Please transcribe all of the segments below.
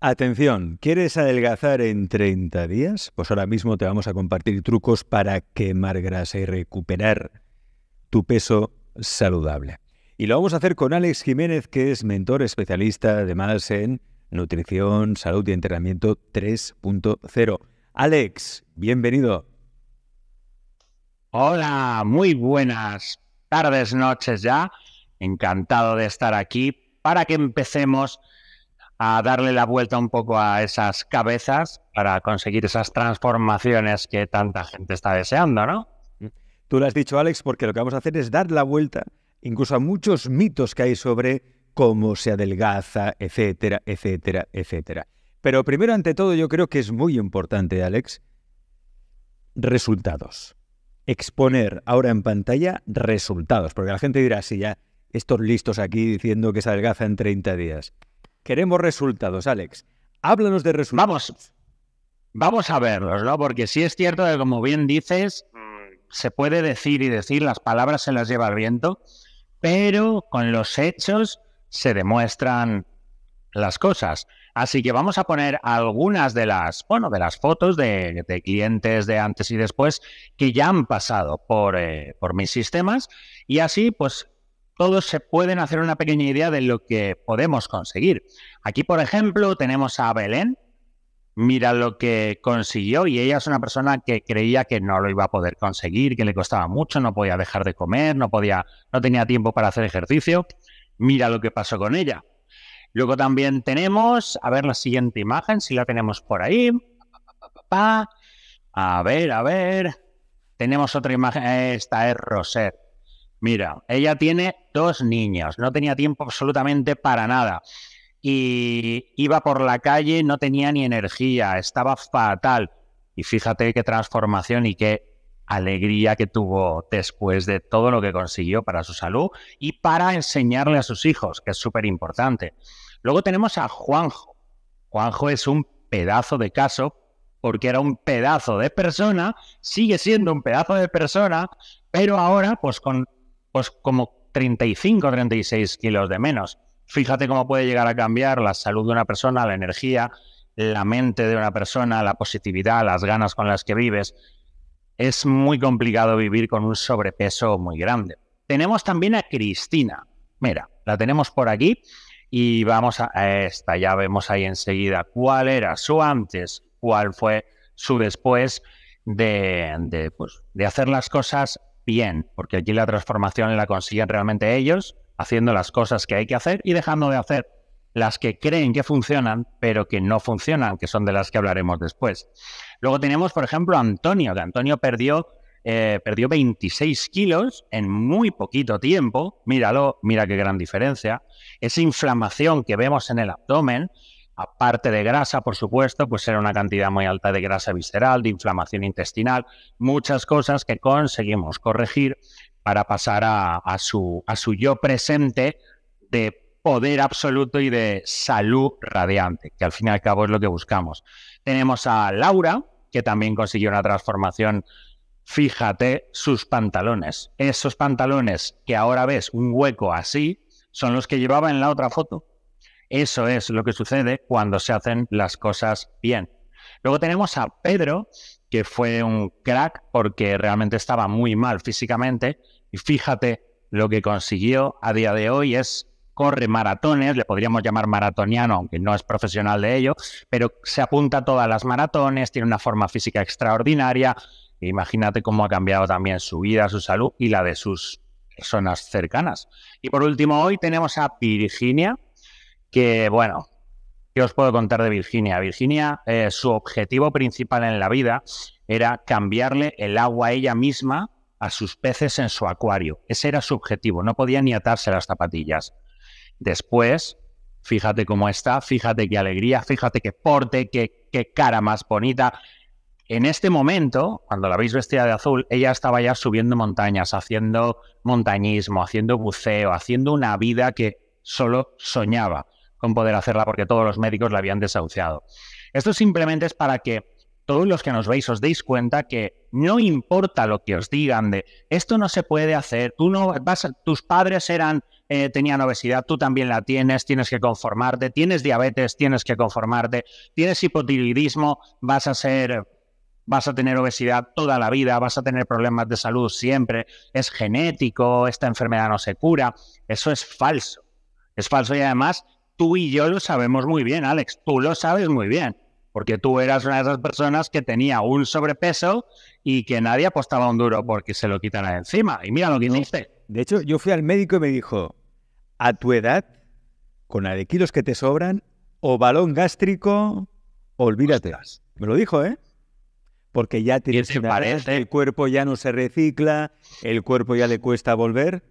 Atención, ¿quieres adelgazar en 30 días? Pues ahora mismo te vamos a compartir trucos para quemar grasa y recuperar tu peso saludable. Y lo vamos a hacer con Alex Jiménez, que es mentor especialista además en nutrición, salud y entrenamiento 3.0. Alex, bienvenido. Hola, muy buenas tardes, noches ya. Encantado de estar aquí para que empecemos a darle la vuelta un poco a esas cabezas para conseguir esas transformaciones que tanta gente está deseando, ¿no? Mm. Tú lo has dicho, Alex, porque lo que vamos a hacer es dar la vuelta incluso a muchos mitos que hay sobre cómo se adelgaza, etcétera, etcétera, etcétera. Pero primero, ante todo, yo creo que es muy importante, Alex, resultados. Exponer ahora en pantalla resultados, porque la gente dirá, sí, ya estos listos aquí diciendo que se adelgaza en 30 días. Queremos resultados, Alex. Háblanos de resultados. Vamos, vamos a verlos, ¿no? Porque sí es cierto que, como bien dices, se puede decir y decir, las palabras se las lleva el viento, pero con los hechos se demuestran las cosas. Así que vamos a poner algunas de las, bueno, de las fotos de, clientes de antes y después que ya han pasado por, eh, por mis sistemas y así pues todos se pueden hacer una pequeña idea de lo que podemos conseguir. Aquí, por ejemplo, tenemos a Belén. Mira lo que consiguió y ella es una persona que creía que no lo iba a poder conseguir, que le costaba mucho, no podía dejar de comer, no podía, no tenía tiempo para hacer ejercicio. Mira lo que pasó con ella. Luego también tenemos, a ver la siguiente imagen, si la tenemos por ahí. A ver, a ver. Tenemos otra imagen, esta es Rosette. Mira, ella tiene dos niños, no tenía tiempo absolutamente para nada. Y iba por la calle, no tenía ni energía, estaba fatal. Y fíjate qué transformación y qué alegría que tuvo después de todo lo que consiguió para su salud y para enseñarle a sus hijos, que es súper importante. Luego tenemos a Juanjo. Juanjo es un pedazo de caso porque era un pedazo de persona, sigue siendo un pedazo de persona, pero ahora pues con pues como 35 36 kilos de menos. Fíjate cómo puede llegar a cambiar la salud de una persona, la energía, la mente de una persona, la positividad, las ganas con las que vives. Es muy complicado vivir con un sobrepeso muy grande. Tenemos también a Cristina. Mira, la tenemos por aquí y vamos a esta. Ya vemos ahí enseguida cuál era su antes, cuál fue su después de, de, pues, de hacer las cosas bien, porque aquí la transformación la consiguen realmente ellos, haciendo las cosas que hay que hacer y dejando de hacer las que creen que funcionan, pero que no funcionan, que son de las que hablaremos después. Luego tenemos, por ejemplo, a Antonio, que Antonio perdió, eh, perdió 26 kilos en muy poquito tiempo. Míralo, mira qué gran diferencia. Esa inflamación que vemos en el abdomen, Aparte de grasa, por supuesto, pues era una cantidad muy alta de grasa visceral, de inflamación intestinal, muchas cosas que conseguimos corregir para pasar a, su, su yo presente de poder absoluto y de salud radiante, que al fin y al cabo es lo que buscamos. Tenemos a Laura, que también consiguió una transformación. Fíjate sus pantalones. Esos pantalones que ahora ves un hueco así son los que llevaba en la otra foto. Eso es lo que sucede cuando se hacen las cosas bien. Luego tenemos a Pedro, que fue un crack porque realmente estaba muy mal físicamente y fíjate lo que consiguió a día de hoy es corre maratones, le podríamos llamar maratoniano, aunque no es profesional de ello, pero se apunta a todas las maratones, tiene una forma física extraordinaria. Imagínate cómo ha cambiado también su vida, su salud y la de sus personas cercanas. Y por último, hoy tenemos a Virginia, que bueno, ¿qué os puedo contar de Virginia? Virginia, eh, su objetivo principal en la vida era cambiarle el agua a ella misma a sus peces en su acuario. Ese era su objetivo, no podía ni atarse las zapatillas. Después, fíjate cómo está, fíjate qué alegría, fíjate qué porte, qué, qué cara más bonita. En este momento, cuando la veis vestida de azul, ella estaba ya subiendo montañas, haciendo montañismo, haciendo buceo, haciendo una vida que solo soñaba poder hacerla porque todos los médicos la habían desahuciado. Esto simplemente es para que todos los que nos veis os deis cuenta que no importa lo que os digan de esto no se puede hacer, tú no vas, tus padres eran eh, tenían obesidad, tú también la tienes, tienes que conformarte, tienes diabetes, tienes que conformarte, tienes hipotiroidismo, vas a ser vas a tener obesidad toda la vida, vas a tener problemas de salud siempre, es genético, esta enfermedad no se cura, eso es falso. Es falso y además tú y yo lo sabemos muy bien, Alex, tú lo sabes muy bien, porque tú eras una de esas personas que tenía un sobrepeso y que nadie apostaba un duro porque se lo quitara encima. Y mira lo que hiciste. De hecho, yo fui al médico y me dijo, a tu edad, con la de kilos que te sobran, o balón gástrico, olvídate. Me lo dijo, ¿eh? Porque ya tienes te parece? el cuerpo ya no se recicla, el cuerpo ya le cuesta volver.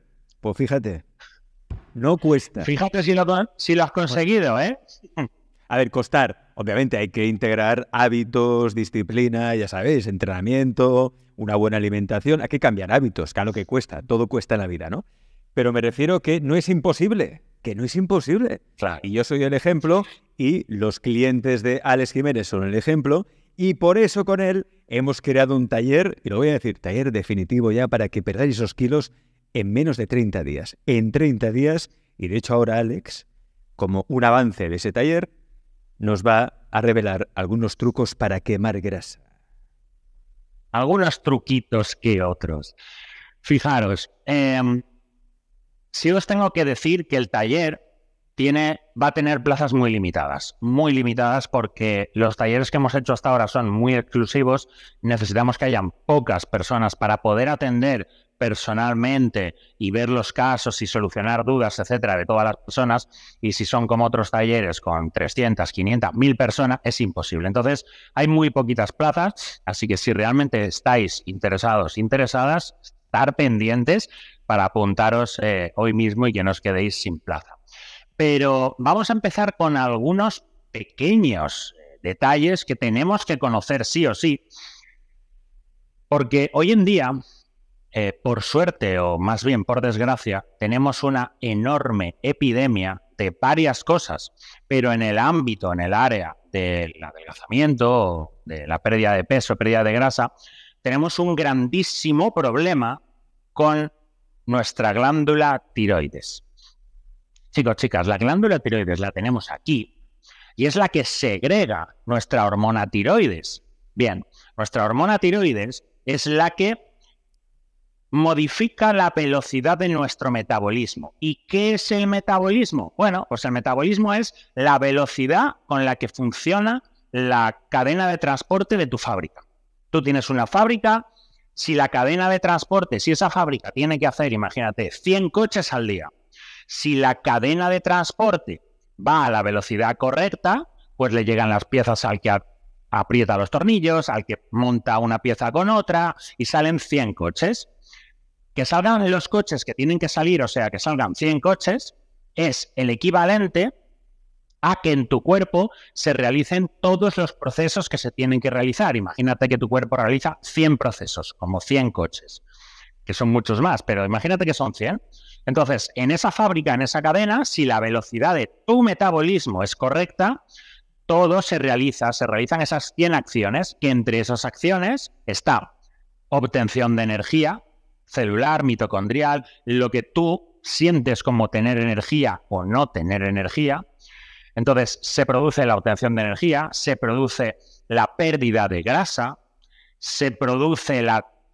Pues fíjate. No cuesta. Fíjate si lo, has pues conseguido, ¿eh? A ver, costar. Obviamente hay que integrar hábitos, disciplina, ya sabéis, entrenamiento, una buena alimentación. Hay que cambiar hábitos, que lo que cuesta. Todo cuesta en la vida, ¿no? Pero me refiero que no es imposible, que no es imposible. Y yo soy el ejemplo y los clientes de Alex Jiménez son el ejemplo y por eso con él hemos creado un taller, y lo voy a decir, taller definitivo ya para que perdáis esos kilos en menos de 30 días. En 30 días, y de hecho ahora Alex, como un avance de ese taller, nos va a revelar algunos trucos para quemar grasa. Algunos truquitos que otros. Fijaros, em, si os tengo que decir que el taller tiene, va a tener plazas muy limitadas, muy limitadas porque los talleres que hemos hecho hasta ahora son muy exclusivos, necesitamos que hayan pocas personas para poder atender personalmente y ver los casos y solucionar dudas, etcétera, de todas las personas. Y si son como otros talleres con 300, 500, 1000 personas, es imposible. Entonces, hay muy poquitas plazas, así que si realmente estáis interesados, interesadas, estar pendientes para apuntaros eh, hoy mismo y que no os quedéis sin plaza. Pero vamos a empezar con algunos pequeños eh, detalles que tenemos que conocer sí o sí. Porque hoy en día eh, por suerte o más bien por desgracia, tenemos una enorme epidemia de varias cosas, pero en el ámbito, en el área del adelgazamiento, de la pérdida de peso, pérdida de grasa, tenemos un grandísimo problema con nuestra glándula tiroides. Chicos, chicas, la glándula tiroides la tenemos aquí y es la que segrega nuestra hormona tiroides. Bien, nuestra hormona tiroides es la que modifica la velocidad de nuestro metabolismo. ¿Y qué es el metabolismo? Bueno, pues el metabolismo es la velocidad con la que funciona la cadena de transporte de tu fábrica. Tú tienes una fábrica, si la cadena de transporte, si esa fábrica tiene que hacer, imagínate, 100 coches al día, si la cadena de transporte va a la velocidad correcta, pues le llegan las piezas al que aprieta los tornillos, al que monta una pieza con otra y salen 100 coches que salgan los coches que tienen que salir, o sea, que salgan 100 coches, es el equivalente a que en tu cuerpo se realicen todos los procesos que se tienen que realizar. Imagínate que tu cuerpo realiza 100 procesos, como 100 coches, que son muchos más, pero imagínate que son 100. Entonces, en esa fábrica, en esa cadena, si la velocidad de tu metabolismo es correcta, todo se realiza, se realizan esas 100 acciones, que entre esas acciones está obtención de energía, celular, mitocondrial, lo que tú sientes como tener energía o no tener energía. Entonces se produce la obtención de energía, se produce la pérdida de grasa, se produce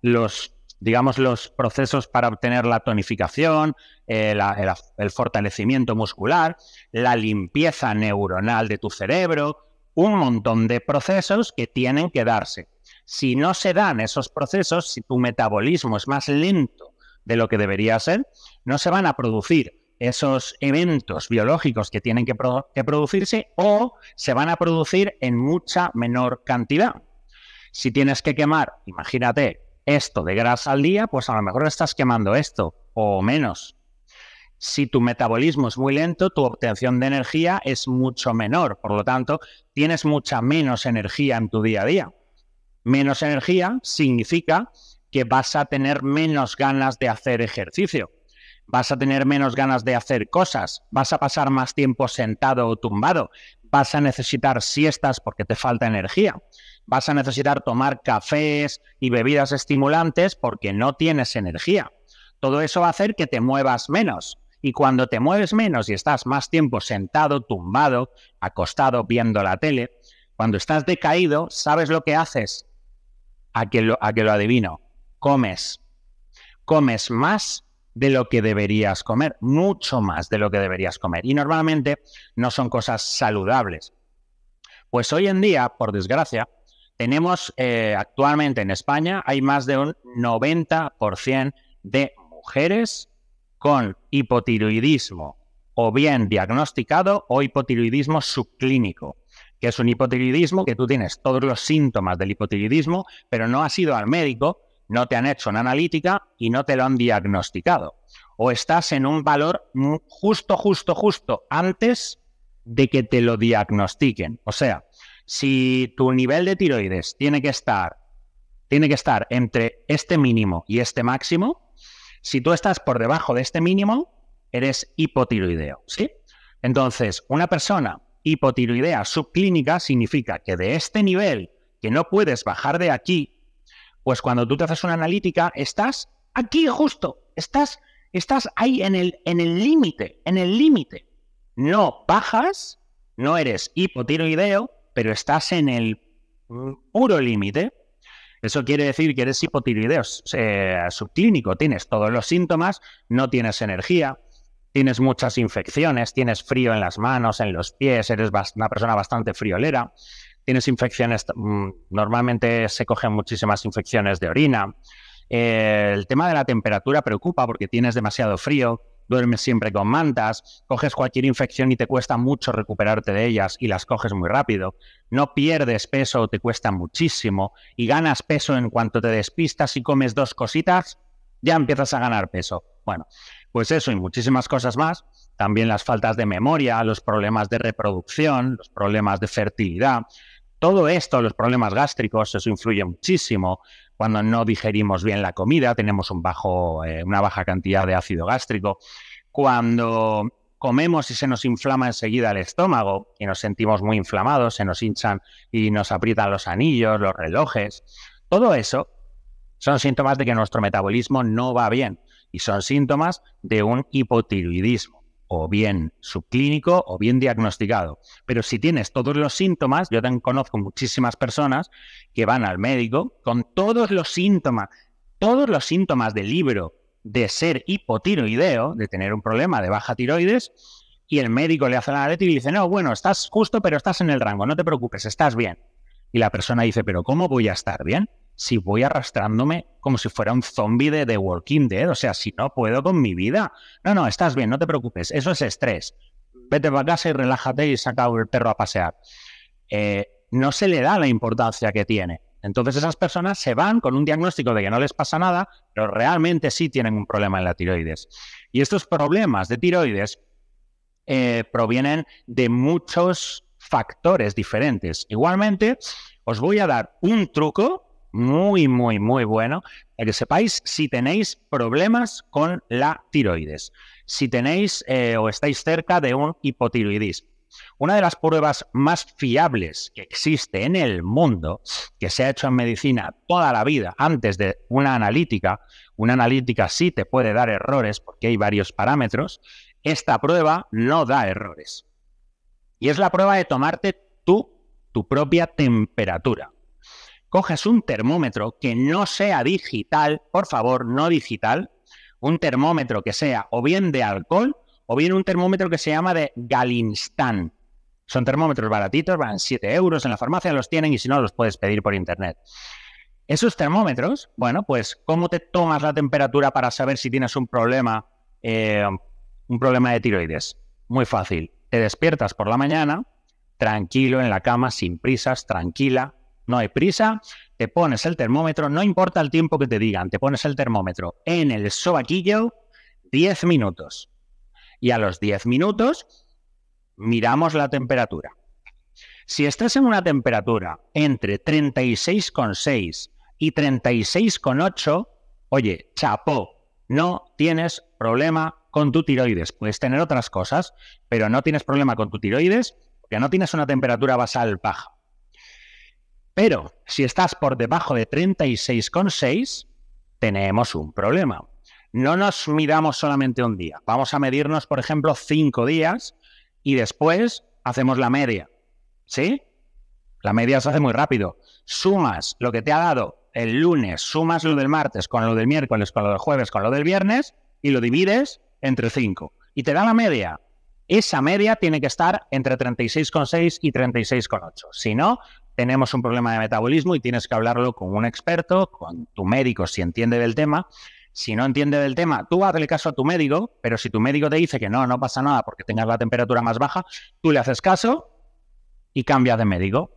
los, digamos, los procesos para obtener la tonificación, eh, el fortalecimiento muscular, la limpieza neuronal de tu cerebro, un montón de procesos que tienen que darse. Si no se dan esos procesos, si tu metabolismo es más lento de lo que debería ser, no se van a producir esos eventos biológicos que tienen que, producirse o se van a producir en mucha menor cantidad. Si tienes que quemar, imagínate, esto de grasa al día, pues a lo mejor estás quemando esto o menos. Si tu metabolismo es muy lento, tu obtención de energía es mucho menor, por lo tanto, tienes mucha menos energía en tu día a día. Menos energía significa que vas a tener menos ganas de hacer ejercicio, vas a tener menos ganas de hacer cosas, vas a pasar más tiempo sentado o tumbado, vas a necesitar siestas porque te falta energía, vas a necesitar tomar cafés y bebidas estimulantes porque no tienes energía. Todo eso va a hacer que te muevas menos. Y cuando te mueves menos y estás más tiempo sentado, tumbado, acostado, viendo la tele, cuando estás decaído, ¿sabes lo que haces? a que lo, adivino. Comes. Comes más de lo que deberías comer, mucho más de lo que deberías comer. Y normalmente no son cosas saludables. Pues hoy en día, por desgracia, tenemos eh, actualmente en España hay más de un 90% de mujeres con hipotiroidismo o bien diagnosticado o hipotiroidismo subclínico que es un hipotiroidismo, que tú tienes todos los síntomas del hipotiroidismo, pero no has ido al médico, no te han hecho una analítica y no te lo han diagnosticado. O estás en un valor justo, justo, justo antes de que te lo diagnostiquen. O sea, si tu nivel de tiroides tiene que estar, tiene que estar entre este mínimo y este máximo, si tú estás por debajo de este mínimo, eres hipotiroideo, ¿sí? Entonces, una persona hipotiroidea subclínica significa que de este nivel, que no puedes bajar de aquí, pues cuando tú te haces una analítica, estás aquí justo, estás, estás ahí en el límite, en el límite. No bajas, no eres hipotiroideo, pero estás en el puro límite. Eso quiere decir que eres hipotiroideo eh, subclínico, tienes todos los síntomas, no tienes energía, tienes muchas infecciones, tienes frío en las manos, en los pies, eres una persona bastante friolera, tienes infecciones, mm, normalmente se cogen muchísimas infecciones de orina. Eh, el tema de la temperatura preocupa porque tienes demasiado frío, duermes siempre con mantas, coges cualquier infección y te cuesta mucho recuperarte de ellas y las coges muy rápido. No pierdes peso, te cuesta muchísimo y ganas peso en cuanto te despistas y comes dos cositas, ya empiezas a ganar peso. Bueno, pues eso y muchísimas cosas más. También las faltas de memoria, los problemas de reproducción, los problemas de fertilidad. Todo esto, los problemas gástricos, eso influye muchísimo. Cuando no digerimos bien la comida, tenemos un bajo, eh, una baja cantidad de ácido gástrico. Cuando comemos y se nos inflama enseguida el estómago y nos sentimos muy inflamados, se nos hinchan y nos aprietan los anillos, los relojes. Todo eso son síntomas de que nuestro metabolismo no va bien y son síntomas de un hipotiroidismo, o bien subclínico o bien diagnosticado. Pero si tienes todos los síntomas, yo conozco muchísimas personas que van al médico con todos los síntomas, todos los síntomas del libro de ser hipotiroideo, de tener un problema de baja tiroides, y el médico le hace la letra y le dice, no, bueno, estás justo, pero estás en el rango, no te preocupes, estás bien. Y la persona dice, pero ¿cómo voy a estar bien? si voy arrastrándome como si fuera un zombie de The Walking Dead, o sea, si no puedo con mi vida. No, no, estás bien, no te preocupes, eso es estrés. Vete para casa y relájate y saca el perro a pasear. Eh, no se le da la importancia que tiene. Entonces esas personas se van con un diagnóstico de que no les pasa nada, pero realmente sí tienen un problema en la tiroides. Y estos problemas de tiroides eh, provienen de muchos factores diferentes. Igualmente, os voy a dar un truco muy, muy, muy bueno para que sepáis si tenéis problemas con la tiroides, si tenéis eh, o estáis cerca de un hipotiroidismo. Una de las pruebas más fiables que existe en el mundo, que se ha hecho en medicina toda la vida, antes de una analítica, una analítica sí te puede dar errores porque hay varios parámetros, esta prueba no da errores. Y es la prueba de tomarte tú, tu propia temperatura coges un termómetro que no sea digital, por favor, no digital, un termómetro que sea o bien de alcohol o bien un termómetro que se llama de Galinstan. Son termómetros baratitos, van 7 euros en la farmacia, los tienen y si no los puedes pedir por internet. Esos termómetros, bueno, pues ¿cómo te tomas la temperatura para saber si tienes un problema, eh, un problema de tiroides? Muy fácil. Te despiertas por la mañana, tranquilo en la cama, sin prisas, tranquila, no hay prisa, te pones el termómetro, no importa el tiempo que te digan, te pones el termómetro en el sobaquillo 10 minutos. Y a los 10 minutos miramos la temperatura. Si estás en una temperatura entre 36,6 y 36,8, oye, chapó, no tienes problema con tu tiroides. Puedes tener otras cosas, pero no tienes problema con tu tiroides porque no tienes una temperatura basal baja. Pero si estás por debajo de 36,6, tenemos un problema. No nos miramos solamente un día. Vamos a medirnos, por ejemplo, cinco días y después hacemos la media. ¿Sí? La media se hace muy rápido. Sumas lo que te ha dado el lunes, sumas lo del martes con lo del miércoles, con lo del jueves, con lo del viernes y lo divides entre 5. Y te da la media. Esa media tiene que estar entre 36,6 y 36,8. Si no, tenemos un problema de metabolismo y tienes que hablarlo con un experto, con tu médico, si entiende del tema. Si no entiende del tema, tú hazle caso a tu médico, pero si tu médico te dice que no, no pasa nada porque tengas la temperatura más baja, tú le haces caso y cambias de médico.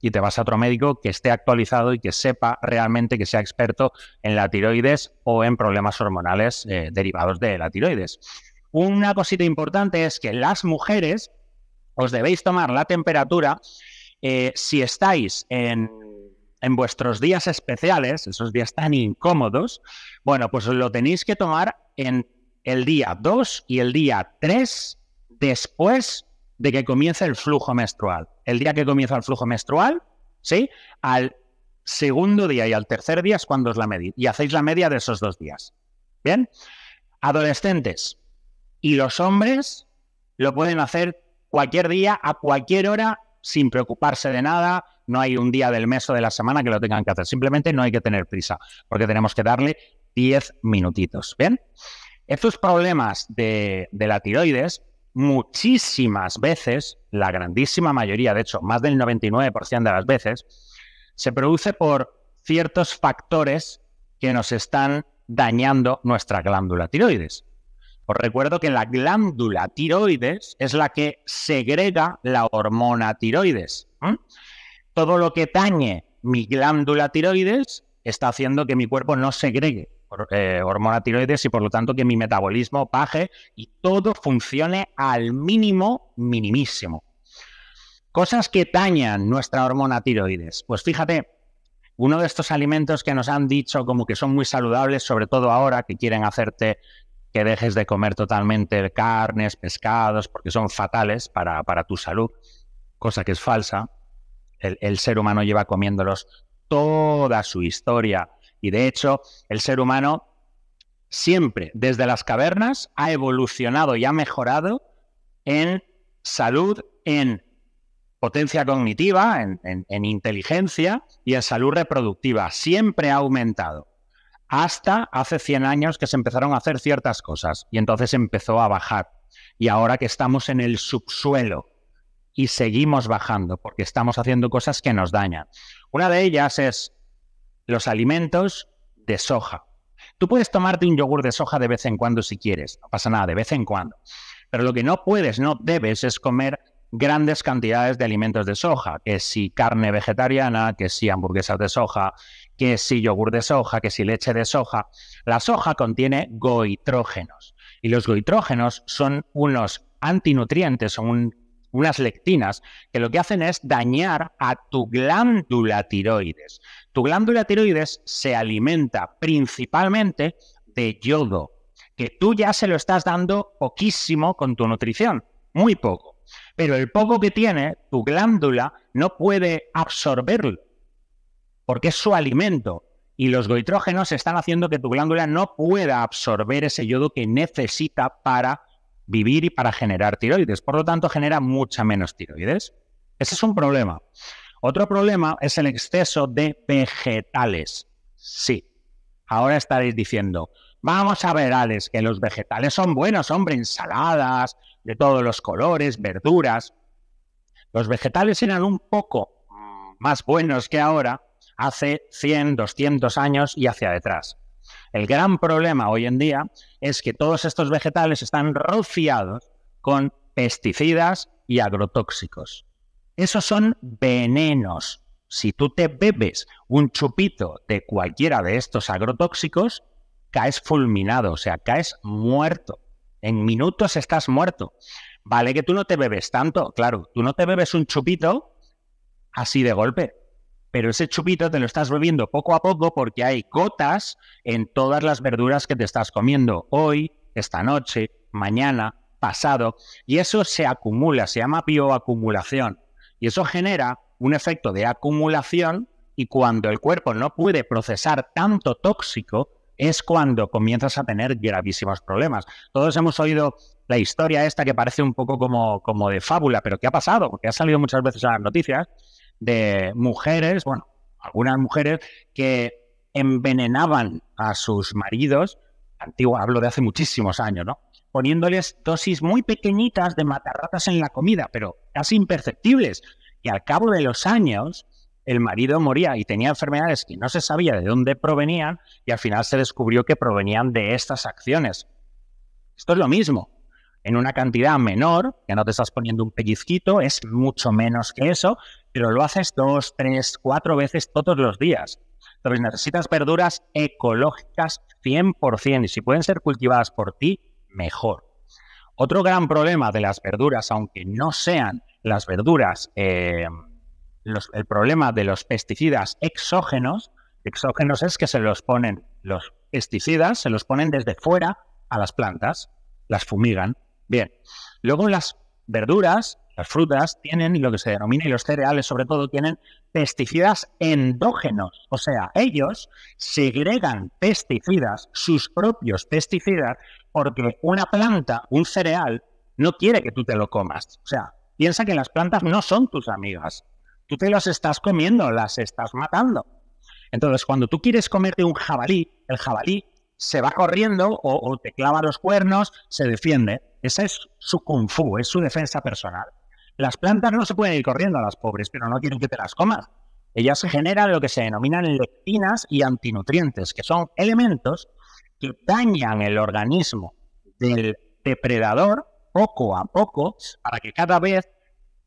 Y te vas a otro médico que esté actualizado y que sepa realmente que sea experto en la tiroides o en problemas hormonales eh, derivados de la tiroides. Una cosita importante es que las mujeres os debéis tomar la temperatura eh, si estáis en, en vuestros días especiales, esos días tan incómodos, bueno, pues lo tenéis que tomar en el día 2 y el día 3 después de que comience el flujo menstrual. El día que comienza el flujo menstrual, ¿sí? Al segundo día y al tercer día es cuando os la medís y hacéis la media de esos dos días. ¿Bien? Adolescentes y los hombres lo pueden hacer cualquier día, a cualquier hora sin preocuparse de nada, no hay un día del mes o de la semana que lo tengan que hacer, simplemente no hay que tener prisa, porque tenemos que darle 10 minutitos, ¿bien? Estos problemas de, de la tiroides, muchísimas veces, la grandísima mayoría, de hecho, más del 99% de las veces, se produce por ciertos factores que nos están dañando nuestra glándula tiroides recuerdo que la glándula tiroides es la que segrega la hormona tiroides. Todo lo que tañe mi glándula tiroides está haciendo que mi cuerpo no segregue eh, hormona tiroides y por lo tanto que mi metabolismo paje y todo funcione al mínimo, minimísimo. Cosas que tañan nuestra hormona tiroides. Pues fíjate, uno de estos alimentos que nos han dicho como que son muy saludables, sobre todo ahora que quieren hacerte que dejes de comer totalmente carnes, pescados, porque son fatales para, tu salud, cosa que es falsa. El, ser humano lleva comiéndolos toda su historia y de hecho el ser humano siempre desde las cavernas ha evolucionado y ha mejorado en salud, en potencia cognitiva, en inteligencia y en salud reproductiva. Siempre ha aumentado hasta hace 100 años que se empezaron a hacer ciertas cosas y entonces empezó a bajar. Y ahora que estamos en el subsuelo y seguimos bajando porque estamos haciendo cosas que nos dañan. Una de ellas es los alimentos de soja. Tú puedes tomarte un yogur de soja de vez en cuando si quieres, no pasa nada, de vez en cuando. Pero lo que no puedes, no debes es comer grandes cantidades de alimentos de soja, que si carne vegetariana, que si hamburguesas de soja, que si yogur de soja, que si leche de soja. La soja contiene goitrógenos y los goitrógenos son unos antinutrientes, son unas lectinas que lo que hacen es dañar a tu glándula tiroides. Tu glándula tiroides se alimenta principalmente de yodo, que tú ya se lo estás dando poquísimo con tu nutrición, muy poco. Pero el poco que tiene, tu glándula no puede absorberlo porque es su alimento. Y los goitrógenos están haciendo que tu glándula no pueda absorber ese yodo que necesita para vivir y para generar tiroides. Por lo tanto, genera mucha menos tiroides. Ese es un problema. Otro problema es el exceso de vegetales. Sí. Ahora estaréis diciendo, vamos a ver, Alex, que los vegetales son buenos, hombre, ensaladas de todos los colores, verduras. Los vegetales eran un poco mm, más buenos que ahora hace 100, 200 años y hacia detrás. El gran problema hoy en día es que todos estos vegetales están rociados con pesticidas y agrotóxicos. Esos son venenos. Si tú te bebes un chupito de cualquiera de estos agrotóxicos, caes fulminado, o sea, caes muerto. En minutos estás muerto. Vale que tú no te bebes tanto, claro, tú no te bebes un chupito así de golpe pero ese chupito te lo estás bebiendo poco a poco porque hay gotas en todas las verduras que te estás comiendo hoy, esta noche, mañana, pasado, y eso se acumula, se llama bioacumulación, y eso genera un efecto de acumulación y cuando el cuerpo no puede procesar tanto tóxico, es cuando comienzas a tener gravísimos problemas. Todos hemos oído la historia esta que parece un poco como, como de fábula, pero ¿qué ha pasado? Porque ha salido muchas veces a las noticias, de mujeres, bueno, algunas mujeres que envenenaban a sus maridos, antiguo, hablo de hace muchísimos años, ¿no? Poniéndoles dosis muy pequeñitas de matarratas en la comida, pero casi imperceptibles. Y al cabo de los años, el marido moría y tenía enfermedades que no se sabía de dónde provenían y al final se descubrió que provenían de estas acciones. Esto es lo mismo en una cantidad menor, ya no te estás poniendo un pellizquito, es mucho menos que eso, pero lo haces dos, tres, cuatro veces todos los días. Entonces necesitas verduras ecológicas 100% y si pueden ser cultivadas por ti, mejor. Otro gran problema de las verduras, aunque no sean las verduras, eh, el problema de los pesticidas exógenos, exógenos es que se los ponen los pesticidas, se los ponen desde fuera a las plantas, las fumigan. Bien, luego las verduras, las frutas, tienen lo que se denomina, y los cereales sobre todo, tienen pesticidas endógenos. O sea, ellos segregan pesticidas, sus propios pesticidas, porque una planta, un cereal, no quiere que tú te lo comas. O sea, piensa que las plantas no son tus amigas. Tú te las estás comiendo, las estás matando. Entonces, cuando tú quieres comerte un jabalí, el jabalí se va corriendo o, o te clava los cuernos, se defiende. Esa es su kung fu, es su defensa personal. Las plantas no se pueden ir corriendo a las pobres, pero no quieren que te las comas. Ellas generan lo que se denominan lectinas y antinutrientes, que son elementos que dañan el organismo del depredador poco a poco para que cada vez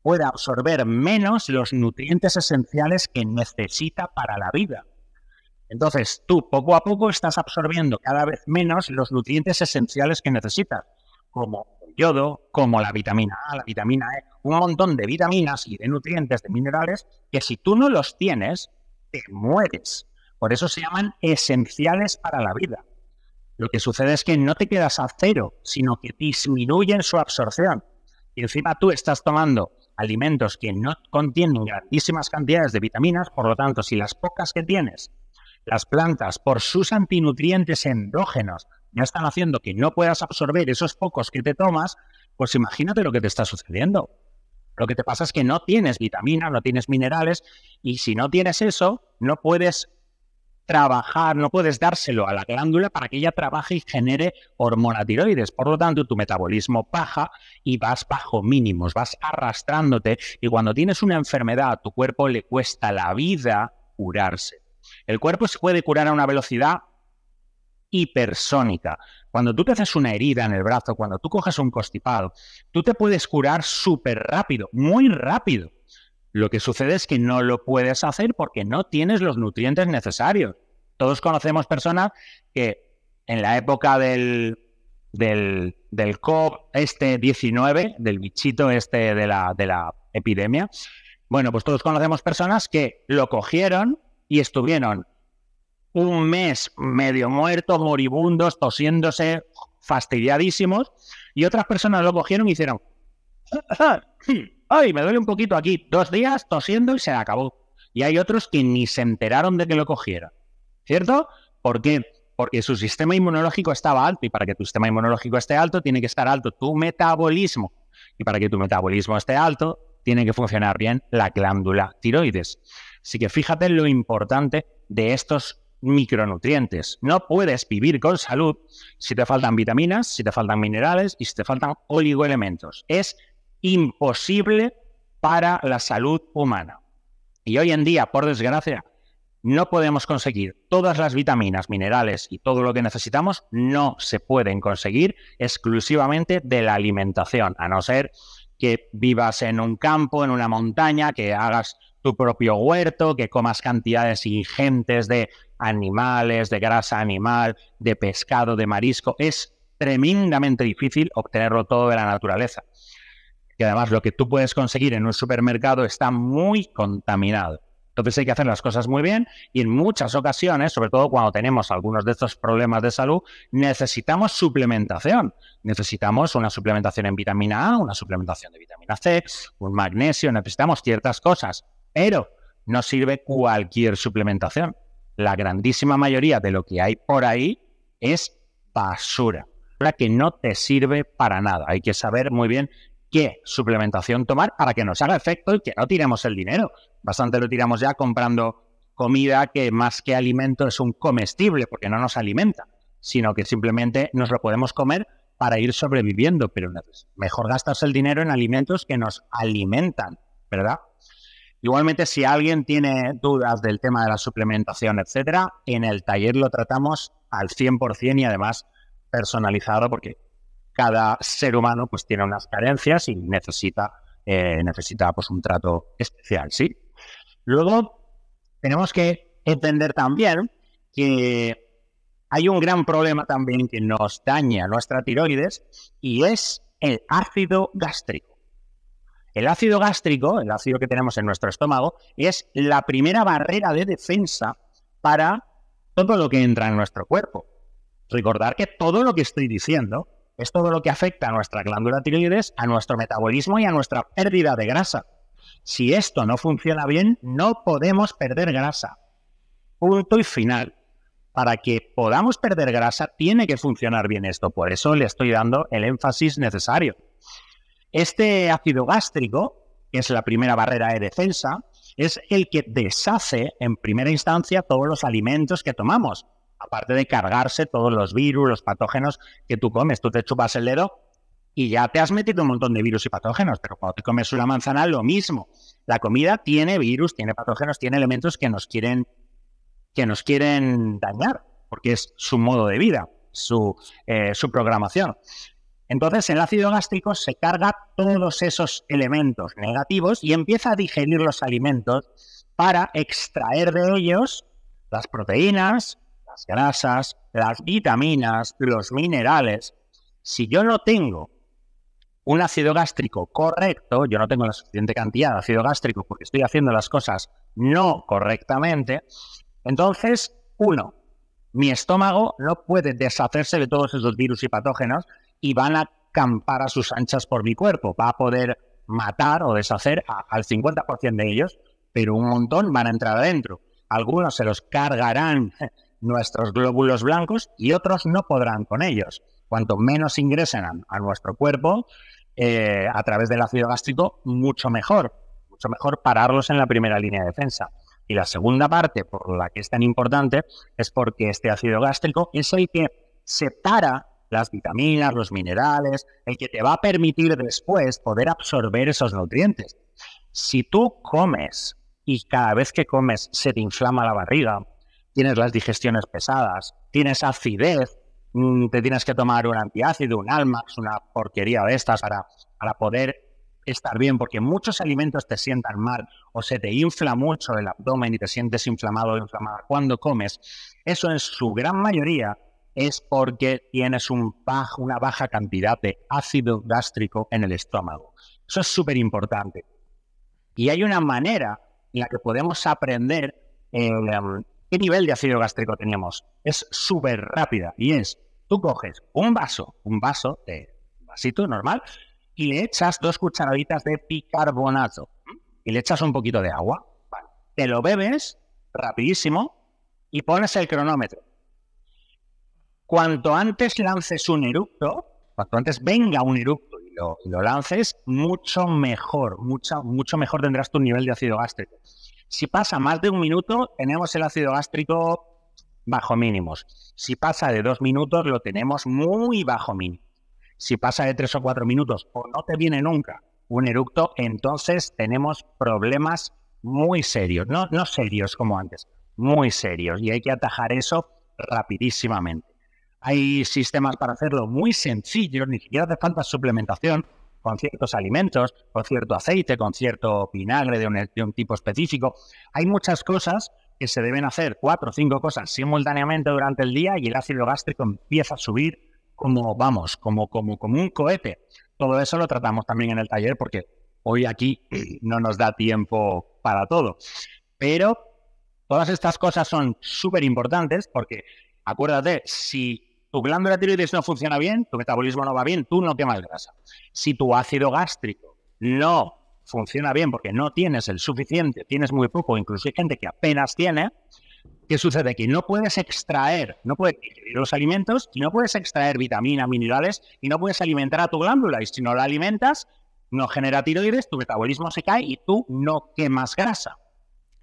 pueda absorber menos los nutrientes esenciales que necesita para la vida. Entonces, tú poco a poco estás absorbiendo cada vez menos los nutrientes esenciales que necesitas como el yodo, como la vitamina A, la vitamina E, un montón de vitaminas y de nutrientes, de minerales, que si tú no los tienes, te mueres. Por eso se llaman esenciales para la vida. Lo que sucede es que no te quedas a cero, sino que disminuyen su absorción. Y encima tú estás tomando alimentos que no contienen grandísimas cantidades de vitaminas, por lo tanto, si las pocas que tienes, las plantas, por sus antinutrientes endógenos, ya están haciendo que no puedas absorber esos pocos que te tomas, pues imagínate lo que te está sucediendo. Lo que te pasa es que no tienes vitaminas, no tienes minerales, y si no tienes eso, no puedes trabajar, no puedes dárselo a la glándula para que ella trabaje y genere hormona tiroides. Por lo tanto, tu metabolismo baja y vas bajo mínimos, vas arrastrándote y cuando tienes una enfermedad, a tu cuerpo le cuesta la vida curarse. El cuerpo se puede curar a una velocidad hipersónica. Cuando tú te haces una herida en el brazo, cuando tú coges un costipado, tú te puedes curar súper rápido, muy rápido. Lo que sucede es que no lo puedes hacer porque no tienes los nutrientes necesarios. Todos conocemos personas que en la época del, del, del este 19, del bichito este de la, de la epidemia, bueno, pues todos conocemos personas que lo cogieron y estuvieron un mes medio muertos, moribundos, tosiéndose, fastidiadísimos, y otras personas lo cogieron y hicieron, ay, me duele un poquito aquí, dos días tosiendo y se acabó. Y hay otros que ni se enteraron de que lo cogieron, ¿cierto? ¿Por qué? Porque su sistema inmunológico estaba alto y para que tu sistema inmunológico esté alto tiene que estar alto tu metabolismo. Y para que tu metabolismo esté alto tiene que funcionar bien la glándula tiroides. Así que fíjate lo importante de estos micronutrientes. No puedes vivir con salud si te faltan vitaminas, si te faltan minerales y si te faltan oligoelementos. Es imposible para la salud humana. Y hoy en día, por desgracia, no podemos conseguir todas las vitaminas, minerales y todo lo que necesitamos, no se pueden conseguir exclusivamente de la alimentación, a no ser que vivas en un campo, en una montaña, que hagas tu propio huerto, que comas cantidades ingentes de animales, de grasa animal, de pescado, de marisco. Es tremendamente difícil obtenerlo todo de la naturaleza. Y además lo que tú puedes conseguir en un supermercado está muy contaminado. Entonces hay que hacer las cosas muy bien y en muchas ocasiones, sobre todo cuando tenemos algunos de estos problemas de salud, necesitamos suplementación. Necesitamos una suplementación en vitamina A, una suplementación de vitamina C, un magnesio, necesitamos ciertas cosas. Pero no sirve cualquier suplementación. La grandísima mayoría de lo que hay por ahí es basura, que no te sirve para nada. Hay que saber muy bien qué suplementación tomar para que nos haga efecto y que no tiremos el dinero. Bastante lo tiramos ya comprando comida que más que alimento es un comestible, porque no nos alimenta, sino que simplemente nos lo podemos comer para ir sobreviviendo, pero mejor gastarse el dinero en alimentos que nos alimentan, ¿verdad? Igualmente, si alguien tiene dudas del tema de la suplementación, etcétera, en el taller lo tratamos al 100% y además personalizado porque cada ser humano pues tiene unas carencias y necesita, eh, necesita pues un trato especial, ¿sí? Luego, tenemos que entender también que hay un gran problema también que nos daña nuestra tiroides y es el ácido gástrico. El ácido gástrico, el ácido que tenemos en nuestro estómago, es la primera barrera de defensa para todo lo que entra en nuestro cuerpo. Recordar que todo lo que estoy diciendo es todo lo que afecta a nuestra glándula tiroides, a nuestro metabolismo y a nuestra pérdida de grasa. Si esto no funciona bien, no podemos perder grasa. Punto y final. Para que podamos perder grasa, tiene que funcionar bien esto. Por eso le estoy dando el énfasis necesario. Este ácido gástrico, que es la primera barrera de defensa, es el que deshace en primera instancia todos los alimentos que tomamos, aparte de cargarse todos los virus, los patógenos que tú comes. Tú te chupas el dedo y ya te has metido un montón de virus y patógenos, pero cuando te comes una manzana, lo mismo. La comida tiene virus, tiene patógenos, tiene elementos que nos quieren, que nos quieren dañar, porque es su modo de vida, su, eh, su programación. Entonces el ácido gástrico se carga todos esos elementos negativos y empieza a digerir los alimentos para extraer de ellos las proteínas, las grasas, las vitaminas, los minerales. Si yo no tengo un ácido gástrico correcto, yo no tengo la suficiente cantidad de ácido gástrico porque estoy haciendo las cosas no correctamente, entonces, uno, mi estómago no puede deshacerse de todos esos virus y patógenos y van a acampar a sus anchas por mi cuerpo. Va a poder matar o deshacer al 50% de ellos, pero un montón van a entrar adentro. Algunos se los cargarán nuestros glóbulos blancos y otros no podrán con ellos. Cuanto menos ingresen a, nuestro cuerpo eh, a través del ácido gástrico, mucho mejor. Mucho mejor pararlos en la primera línea de defensa. Y la segunda parte por la que es tan importante es porque este ácido gástrico es el que separa las vitaminas, los minerales, el que te va a permitir después poder absorber esos nutrientes. Si tú comes y cada vez que comes se te inflama la barriga, tienes las digestiones pesadas, tienes acidez, mm, te tienes que tomar un antiácido, un Almax, una porquería de estas para, para poder estar bien, porque muchos alimentos te sientan mal o se te infla mucho el abdomen y te sientes inflamado o inflamada cuando comes, eso en su gran mayoría es porque tienes una baja cantidad de ácido gástrico en el estómago. Eso es súper importante. Y hay una manera en la que podemos aprender eh, qué nivel de ácido gástrico tenemos. Es súper rápida y es, tú coges un vaso, un vaso de vasito normal, y le echas dos cucharaditas de bicarbonato y le echas un poquito de agua. Te lo bebes rapidísimo y pones el cronómetro cuanto antes lances un eructo, cuanto antes venga un eructo y lo, lances, mucho mejor, mucho mejor tendrás tu nivel de ácido gástrico. Si pasa más de un minuto, tenemos el ácido gástrico bajo mínimos. Si pasa de dos minutos, lo tenemos muy bajo mínimo. Si pasa de tres o cuatro minutos o no te viene nunca un eructo, entonces tenemos problemas muy serios. No, no serios como antes, muy serios. Y hay que atajar eso rapidísimamente. Hay sistemas para hacerlo muy sencillos, ni siquiera hace falta suplementación con ciertos alimentos, con cierto aceite, con cierto vinagre de un, tipo específico. Hay muchas cosas que se deben hacer, cuatro o cinco cosas simultáneamente durante el día y el ácido gástrico empieza a subir como, vamos, como, como, como un cohete. Todo eso lo tratamos también en el taller porque hoy aquí no nos da tiempo para todo. Pero todas estas cosas son súper importantes porque, acuérdate, si tu glándula tiroides no funciona bien, tu metabolismo no va bien, tú no quemas grasa. Si tu ácido gástrico no funciona bien porque no tienes el suficiente, tienes muy poco, incluso hay gente que apenas tiene, ¿qué sucede? Que no puedes extraer, no puedes los alimentos no puedes extraer vitaminas, minerales y no puedes alimentar a tu glándula. Y si no la alimentas, no genera tiroides, tu metabolismo se cae y tú no quemas grasa.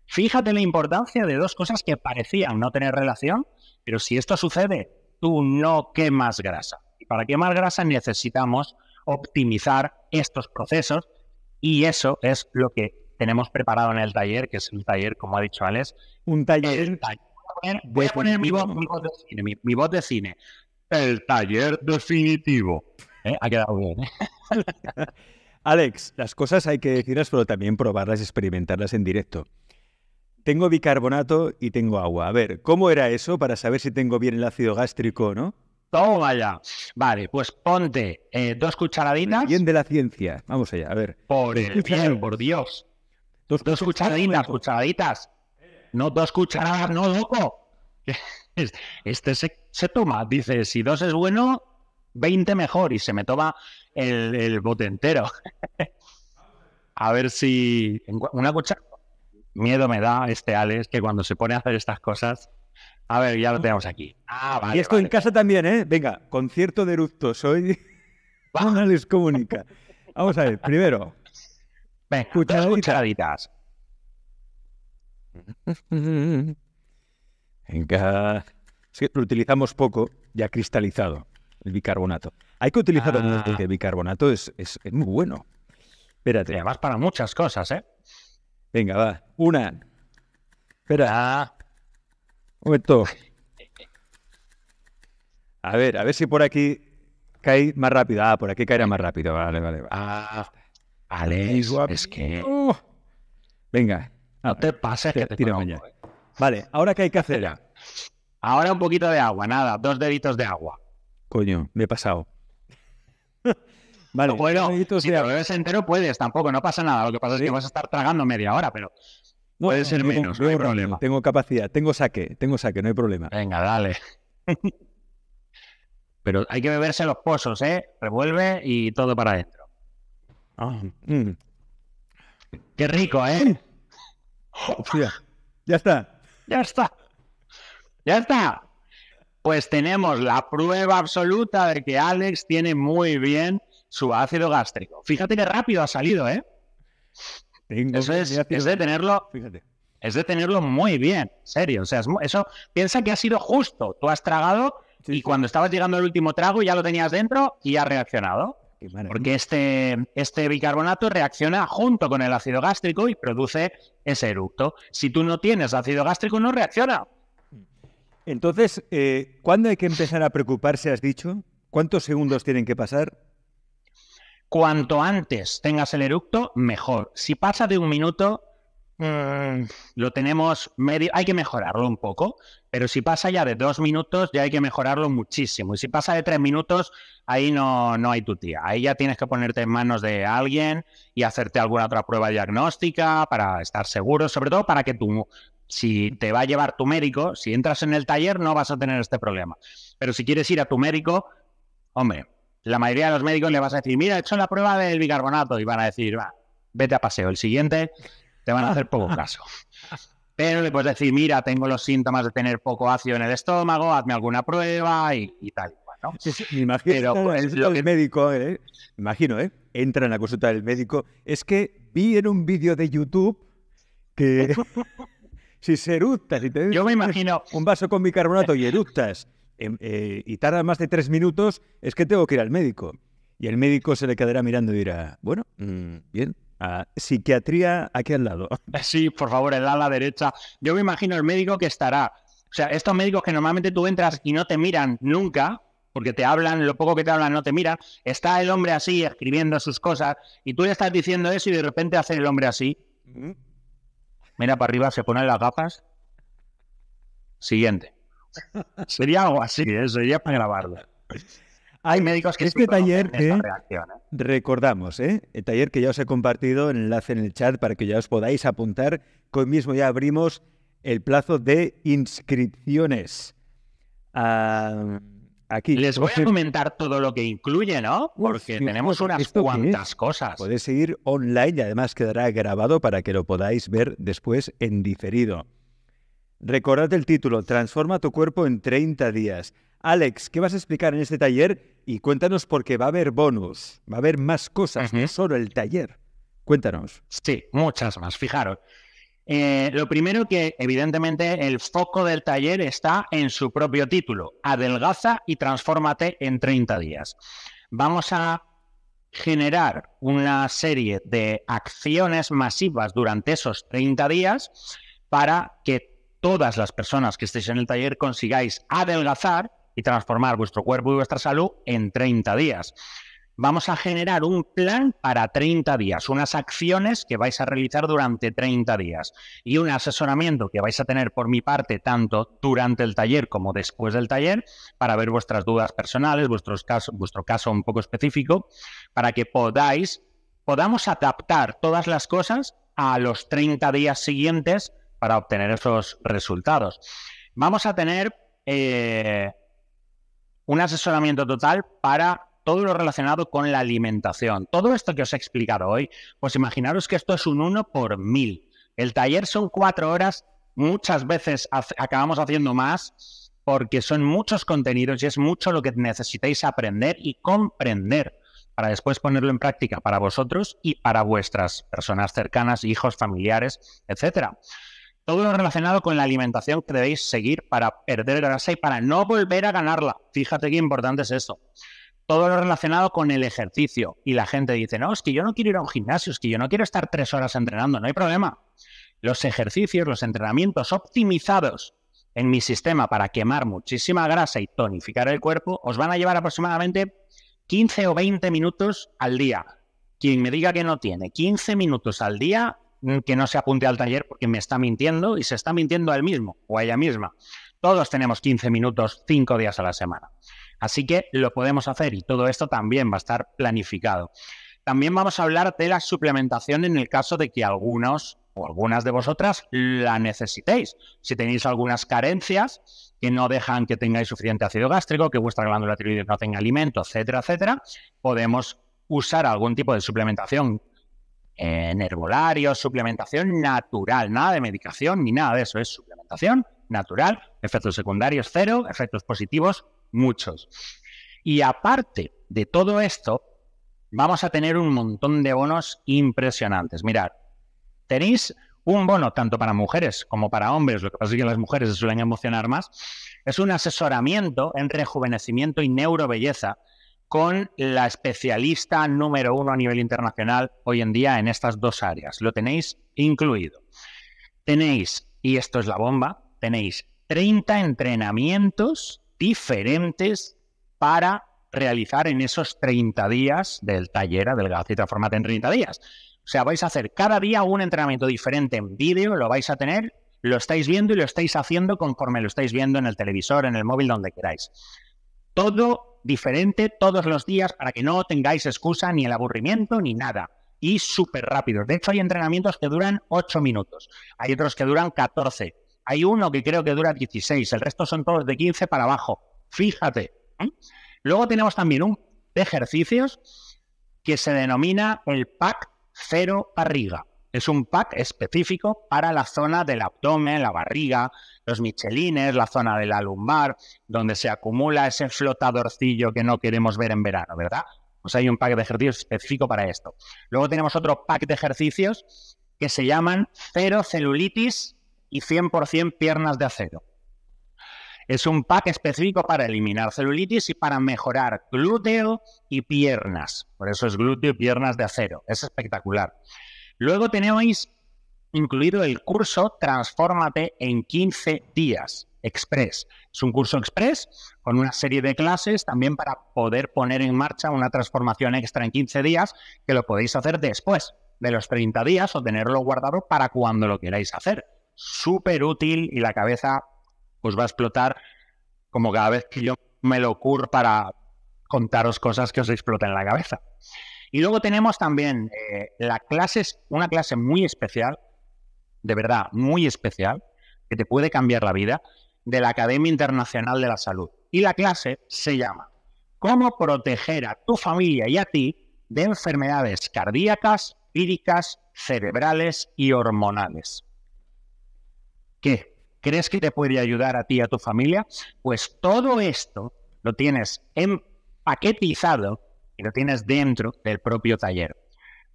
Fíjate la importancia de dos cosas que parecían no tener relación, pero si esto sucede tú no quemas grasa. Y para quemar grasa necesitamos optimizar estos procesos y eso es lo que tenemos preparado en el taller, que es un taller, como ha dicho Alex. Un taller. Voy a poner, mi, voz, de cine, mi, de cine. El taller definitivo. ¿Eh? Ha quedado bien. ¿eh? Alex, las cosas hay que decirlas, pero también probarlas, experimentarlas en directo tengo bicarbonato y tengo agua. A ver, ¿cómo era eso para saber si tengo bien el ácido gástrico no? Toma ya. Vale, pues ponte eh, dos cucharaditas. Bien de la ciencia. Vamos allá, a ver. Por el bien, por Dios. Dos, cucharaditas, cucharaditas. No, dos cucharadas, no, loco. Este se, toma, dice, si dos es bueno, 20 mejor. Y se me toma el, el bote entero. a ver si. Una cuchara miedo me da este Alex que cuando se pone a hacer estas cosas. A ver, ya lo tenemos aquí. Ah, y esto en casa también, ¿eh? Venga, concierto de eructos hoy. Vamos, Alex comunica. Vamos a ver, primero. me cucharadita. dos cucharaditas. Venga. Es que lo utilizamos poco, ya cristalizado, el bicarbonato. Hay que utilizar ah. el bicarbonato, es, muy bueno. Espérate. además para muchas cosas, ¿eh? Venga, va. Una. Espera. Ah. Un momento. A ver, a ver si por aquí cae más rápido. Ah, por aquí caerá más rápido. Vale, vale. Alex, ah. es que... Venga. No te pases que te eh. Vale, ¿ahora qué hay que hacer? Ahora un poquito de agua, nada. Dos deditos de agua. Coño, me he pasado. Vale. Bueno, si lo bebes entero puedes, tampoco, no pasa nada. Lo que pasa es que vas a estar tragando media hora, pero puede ser menos, no hay problema. Tengo capacidad, tengo saque, tengo saque, no hay problema. Venga, dale. pero hay que beberse los pozos, ¿eh? Revuelve y todo para adentro. Ah, mm. Qué rico, ¿eh? Ya está. Ya está. Ya está. Pues tenemos la prueba absoluta de que Alex tiene muy bien su ácido gástrico. Fíjate qué rápido ha salido, ¿eh? es, de tenerlo. Es de tenerlo muy bien, serio. O sea, eso piensa que ha sido justo. Tú has tragado y cuando estabas llegando al último trago ya lo tenías dentro y ha reaccionado. Porque este, este bicarbonato reacciona junto con el ácido gástrico y produce ese eructo. Si tú no tienes ácido gástrico, no reacciona. Entonces, eh, ¿cuándo hay que empezar a preocuparse, has dicho? ¿Cuántos segundos tienen que pasar? Cuanto antes tengas el eructo, mejor. Si pasa de un minuto, mm, lo tenemos medio. Hay que mejorarlo un poco, pero si pasa ya de dos minutos, ya hay que mejorarlo muchísimo. Y si pasa de tres minutos, ahí no, no hay tu tía. Ahí ya tienes que ponerte en manos de alguien y hacerte alguna otra prueba diagnóstica para estar seguro, sobre todo para que tú si te va a llevar tu médico, si entras en el taller no vas a tener este problema. Pero si quieres ir a tu médico, hombre, la mayoría de los médicos le vas a decir, mira, he hecho la prueba del bicarbonato y van a decir, va, vete a paseo. El siguiente te van a hacer poco caso. Pero le puedes decir, mira, tengo los síntomas de tener poco ácido en el estómago, hazme alguna prueba y, tal. me imagino. el, médico, ¿eh? Me imagino, ¿eh? Entra en la consulta del médico. Es que vi en un vídeo de YouTube que si se eructas, te... yo me imagino un vaso con bicarbonato y eructas Em, eh, y tarda más de tres minutos, es que tengo que ir al médico. Y el médico se le quedará mirando y dirá, bueno, mm, bien, psiquiatría aquí al lado. Sí, por favor, el la derecha. Yo me imagino el médico que estará. O sea, estos médicos que normalmente tú entras y no te miran nunca, porque te hablan, lo poco que te hablan no te miran, está el hombre así escribiendo sus cosas y tú le estás diciendo eso y de repente hace el hombre así. Mira para arriba, se ponen las gafas. Siguiente. Sería algo así, ¿eh? sería para grabarlo. Hay médicos que... Este taller que ¿eh? reacción, ¿eh? recordamos, el taller que ya os he compartido, el enlace en el chat para que ya os podáis apuntar, hoy mismo ya abrimos el plazo de inscripciones. Ah, aquí. Les voy a comentar todo lo que incluye, ¿no? Porque tenemos unas cuantas cosas. Podéis seguir online y además quedará grabado para que lo podáis ver después en diferido. Recordad el título, Transforma tu cuerpo en 30 días. Alex, ¿qué vas a explicar en este taller? Y cuéntanos porque va a haber bonus, va a haber más cosas, no solo el taller. Cuéntanos. Sí, muchas más. Fijaros, eh, lo primero que evidentemente el foco del taller está en su propio título, Adelgaza y transfórmate en 30 días. Vamos a generar una serie de acciones masivas durante esos 30 días para que todas las personas que estéis en el taller consigáis adelgazar y transformar vuestro cuerpo y vuestra salud en 30 días. Vamos a generar un plan para 30 días, unas acciones que vais a realizar durante 30 días y un asesoramiento que vais a tener por mi parte tanto durante el taller como después del taller para ver vuestras dudas personales, vuestros caso, vuestro caso un poco específico, para que podáis, podamos adaptar todas las cosas a los 30 días siguientes para obtener esos resultados. Vamos a tener eh, un asesoramiento total para todo lo relacionado con la alimentación. Todo esto que os he explicado hoy, pues imaginaros que esto es un 1 por 1000. El taller son cuatro horas, muchas veces acabamos haciendo más porque son muchos contenidos y es mucho lo que necesitáis aprender y comprender para después ponerlo en práctica para vosotros y para vuestras personas cercanas, hijos, familiares, etcétera. Todo lo relacionado con la alimentación que debéis seguir para perder grasa y para no volver a ganarla. Fíjate qué importante es eso. Todo lo relacionado con el ejercicio. Y la gente dice, no, es que yo no quiero ir a un gimnasio, es que yo no quiero estar tres horas entrenando, no hay problema. Los ejercicios, los entrenamientos optimizados en mi sistema para quemar muchísima grasa y tonificar el cuerpo, os van a llevar aproximadamente 15 o 20 minutos al día. Quien me diga que no tiene 15 minutos al día, que no se apunte al taller porque me está mintiendo y se está mintiendo a él mismo o a ella misma. Todos tenemos 15 minutos, 5 días a la semana. Así que lo podemos hacer y todo esto también va a estar planificado. También vamos a hablar de la suplementación en el caso de que algunos o algunas de vosotras la necesitéis. Si tenéis algunas carencias que no dejan que tengáis suficiente ácido gástrico, que vuestra glándula tiroides no tenga alimento, etcétera, etcétera, podemos usar algún tipo de suplementación en eh, herbolario, suplementación natural, nada de medicación ni nada de eso, es suplementación natural, efectos secundarios cero, efectos positivos muchos. Y aparte de todo esto, vamos a tener un montón de bonos impresionantes. Mirad, tenéis un bono tanto para mujeres como para hombres, lo que pasa es que las mujeres se suelen emocionar más, es un asesoramiento en rejuvenecimiento y neurobelleza con la especialista número uno a nivel internacional hoy en día en estas dos áreas. Lo tenéis incluido. Tenéis, y esto es la bomba, tenéis 30 entrenamientos diferentes para realizar en esos 30 días del taller del y Transformate en 30 días. O sea, vais a hacer cada día un entrenamiento diferente en vídeo, lo vais a tener, lo estáis viendo y lo estáis haciendo conforme lo estáis viendo en el televisor, en el móvil, donde queráis todo diferente todos los días para que no tengáis excusa ni el aburrimiento ni nada. Y súper rápido. De hecho, hay entrenamientos que duran 8 minutos, hay otros que duran 14, hay uno que creo que dura 16, el resto son todos de 15 para abajo. Fíjate. ¿eh? Luego tenemos también un de ejercicios que se denomina el pack cero barriga. Es un pack específico para la zona del abdomen, la barriga, los michelines, la zona de la lumbar, donde se acumula ese flotadorcillo que no queremos ver en verano, ¿verdad? Pues hay un pack de ejercicios específico para esto. Luego tenemos otro pack de ejercicios que se llaman cero celulitis y 100% piernas de acero. Es un pack específico para eliminar celulitis y para mejorar glúteo y piernas. Por eso es glúteo y piernas de acero. Es espectacular. Luego tenéis incluido el curso Transfórmate en 15 días express. Es un curso express con una serie de clases también para poder poner en marcha una transformación extra en 15 días que lo podéis hacer después de los 30 días o tenerlo guardado para cuando lo queráis hacer. Súper útil y la cabeza os pues, va a explotar como cada vez que yo me lo ocurro... para contaros cosas que os exploten la cabeza. Y luego tenemos también eh, la clase, una clase muy especial de verdad muy especial que te puede cambiar la vida de la Academia Internacional de la Salud. Y la clase se llama ¿Cómo proteger a tu familia y a ti de enfermedades cardíacas, píricas, cerebrales y hormonales? ¿Qué? ¿Crees que te puede ayudar a ti y a tu familia? Pues todo esto lo tienes empaquetizado y lo tienes dentro del propio taller.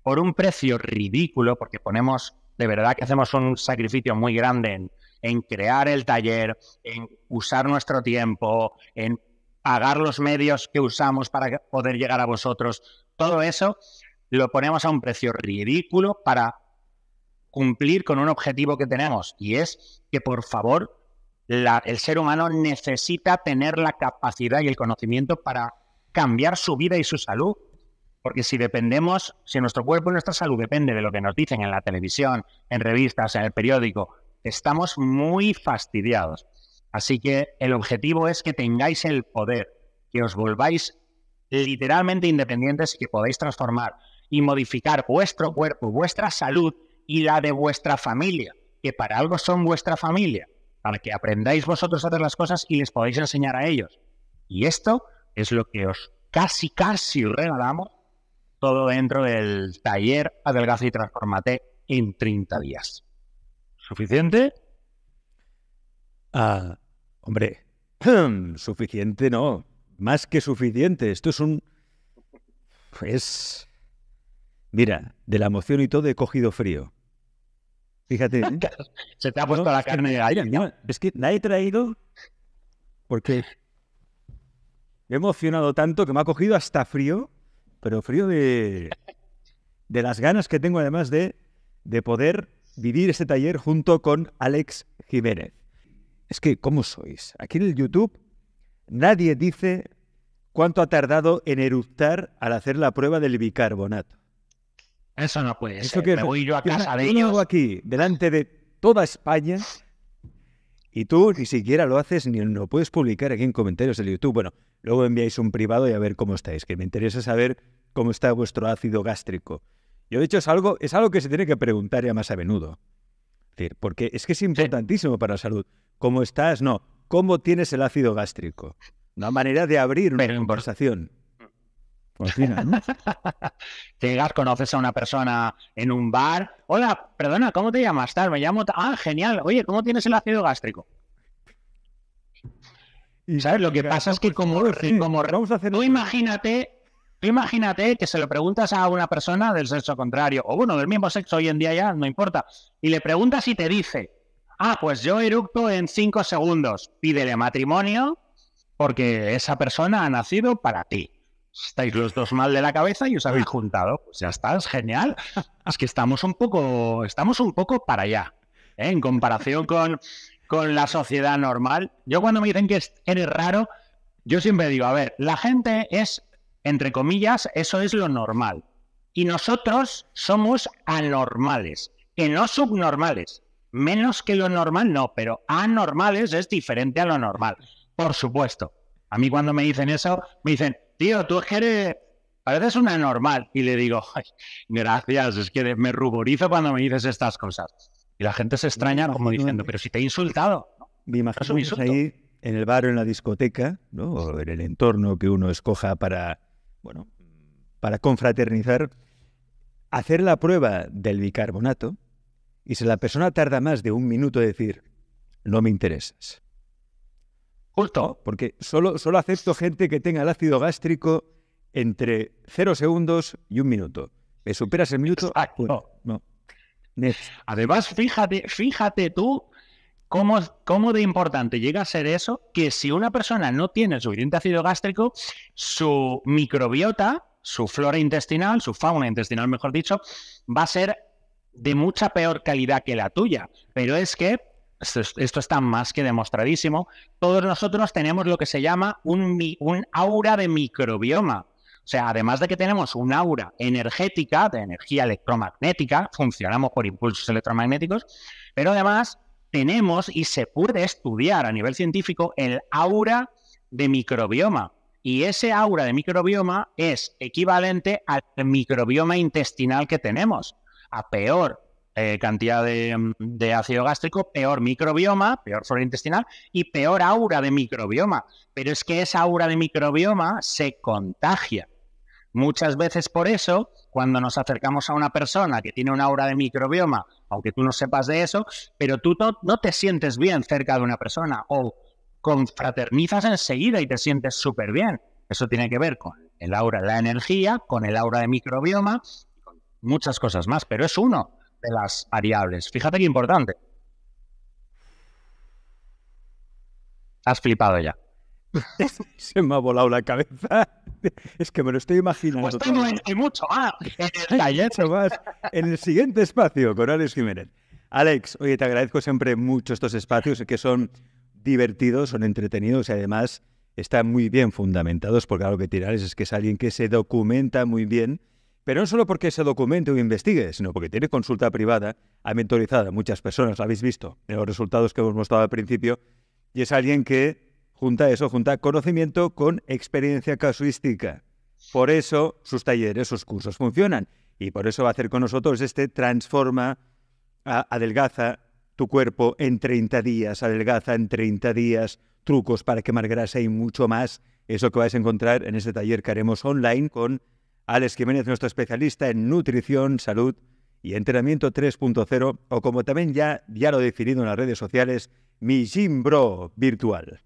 Por un precio ridículo, porque ponemos de verdad que hacemos un sacrificio muy grande en, crear el taller, en usar nuestro tiempo, en pagar los medios que usamos para poder llegar a vosotros. Todo eso lo ponemos a un precio ridículo para cumplir con un objetivo que tenemos y es que por favor el ser humano necesita tener la capacidad y el conocimiento para cambiar su vida y su salud porque si dependemos, si nuestro cuerpo y nuestra salud depende de lo que nos dicen en la televisión, en revistas, en el periódico, estamos muy fastidiados. Así que el objetivo es que tengáis el poder, que os volváis literalmente independientes y que podáis transformar y modificar vuestro cuerpo, vuestra salud y la de vuestra familia, que para algo son vuestra familia, para que aprendáis vosotros a hacer las cosas y les podáis enseñar a ellos. Y esto es lo que os casi, casi regalamos todo dentro del taller Adelgaza y Transformate en 30 días. ¿Suficiente? Ah, hombre, suficiente no, más que suficiente. Esto es un... pues, Mira, de la emoción y todo he cogido frío. Fíjate. ¿eh? Se te ha puesto la carne de aire. es que la he traído porque he emocionado tanto que me ha cogido hasta frío pero frío de, las ganas que tengo además de, poder vivir este taller junto con Alex Jiménez. Es que, ¿cómo sois? Aquí en el YouTube nadie dice cuánto ha tardado en eructar al hacer la prueba del bicarbonato. Eso no puede ser. Me voy yo a casa de ellos. aquí, delante de toda España, y tú ni siquiera lo haces ni lo puedes publicar aquí en comentarios del YouTube. Bueno, Luego enviáis un privado y a ver cómo estáis, que me interesa saber cómo está vuestro ácido gástrico. Yo, de hecho, es algo, es algo que se tiene que preguntar ya más a menudo. decir, porque es que es importantísimo para la salud. ¿Cómo estás? No. ¿Cómo tienes el ácido gástrico? Una manera de abrir una conversación. Cocina, pues ¿no? Llegas, conoces a una persona en un bar. Hola, perdona, ¿cómo te llamas? me llamo. Ah, genial. Oye, ¿cómo tienes el ácido gástrico? ¿Sabes? Lo que pasa es que como, como tú imagínate, tú imagínate que se lo preguntas a una persona del sexo contrario, o bueno, del mismo sexo hoy en día ya, no importa, y le preguntas y te dice, ah, pues yo eructo en cinco segundos, pídele matrimonio porque esa persona ha nacido para ti. Estáis los dos mal de la cabeza y os habéis ah. juntado. Pues ya está, es genial. Es que estamos un poco, estamos un poco para allá. ¿eh? En comparación con con la sociedad normal. Yo cuando me dicen que eres raro, yo siempre digo, a ver, la gente es, entre comillas, eso es lo normal. Y nosotros somos anormales, que no subnormales. Menos que lo normal, no, pero anormales es diferente a lo normal. Por supuesto. A mí cuando me dicen eso, me dicen, tío, tú eres... Pareces una normal. Y le digo, gracias, es que me ruborizo cuando me dices estas cosas. Y la gente se extraña como diciendo, pero si te he insultado. Me imagino ahí en el bar o en la discoteca, ¿no? o en el entorno que uno escoja para, bueno, para confraternizar, hacer la prueba del bicarbonato y si la persona tarda más de un minuto en decir, no me interesas. Justo. Porque solo, solo acepto gente que tenga el ácido gástrico entre cero segundos y un minuto. ¿Me superas el minuto? no. Además, fíjate, fíjate tú cómo, de importante llega a ser eso, que si una persona no tiene suficiente ácido gástrico, su microbiota, su flora intestinal, su fauna intestinal, mejor dicho, va a ser de mucha peor calidad que la tuya. Pero es que esto, está más que demostradísimo, todos nosotros tenemos lo que se llama un, aura de microbioma. O sea, además de que tenemos un aura energética, de energía electromagnética, funcionamos por impulsos electromagnéticos, pero además tenemos y se puede estudiar a nivel científico el aura de microbioma. Y ese aura de microbioma es equivalente al microbioma intestinal que tenemos. A peor eh, cantidad de, ácido gástrico, peor microbioma, peor flora intestinal y peor aura de microbioma. Pero es que esa aura de microbioma se contagia. Muchas veces por eso, cuando nos acercamos a una persona que tiene una aura de microbioma, aunque tú no sepas de eso, pero tú no, te sientes bien cerca de una persona o confraternizas enseguida y te sientes súper bien. Eso tiene que ver con el aura, la energía, con el aura de microbioma, muchas cosas más, pero es uno de las variables. Fíjate qué importante. Has flipado ya. Se me ha volado la cabeza. Es que me lo estoy imaginando. Pues en, mucho más. En el siguiente espacio con Alex Jiménez. Alex, oye, te agradezco siempre mucho estos espacios que son divertidos, son entretenidos y además están muy bien fundamentados, porque algo que tirar es que es alguien que se documenta muy bien, pero no solo porque se documente o investigue, sino porque tiene consulta privada, ha mentorizado a muchas personas, lo habéis visto en los resultados que hemos mostrado al principio, y es alguien que junta eso, junta conocimiento con experiencia casuística. Por eso sus talleres, sus cursos funcionan. Y por eso va a hacer con nosotros este transforma, adelgaza tu cuerpo en 30 días, adelgaza en 30 días, trucos para quemar grasa y mucho más. Eso que vais a encontrar en este taller que haremos online con Alex Jiménez, nuestro especialista en nutrición, salud y entrenamiento 3.0, o como también ya, ya lo he definido en las redes sociales, mi gym bro virtual.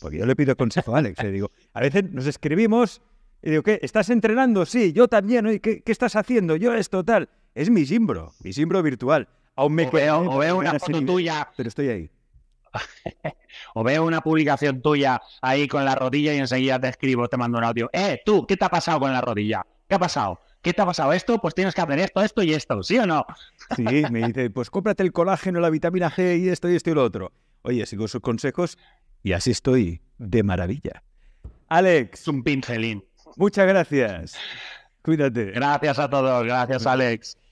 Porque yo le pido consejo a Alex. Le digo, a veces nos escribimos y digo, ¿qué? ¿Estás entrenando? Sí, yo también. ¿Y qué, estás haciendo? Yo esto, tal. Es mi simbro, mi simbro virtual. Aún me o veo, o veo una foto tuya. Pero estoy ahí. o veo una publicación tuya ahí con la rodilla y enseguida te escribo, te mando un audio. Eh, tú, ¿qué te ha pasado con la rodilla? ¿Qué ha pasado? ¿Qué te ha pasado esto? Pues tienes que aprender esto, esto y esto, ¿sí o no? sí, me dice, pues cómprate el colágeno, la vitamina G y esto y esto y lo otro. Oye, sigo sus consejos y así estoy de maravilla. Alex. Un pincelín. Muchas gracias. Cuídate. Gracias a todos. Gracias, Alex.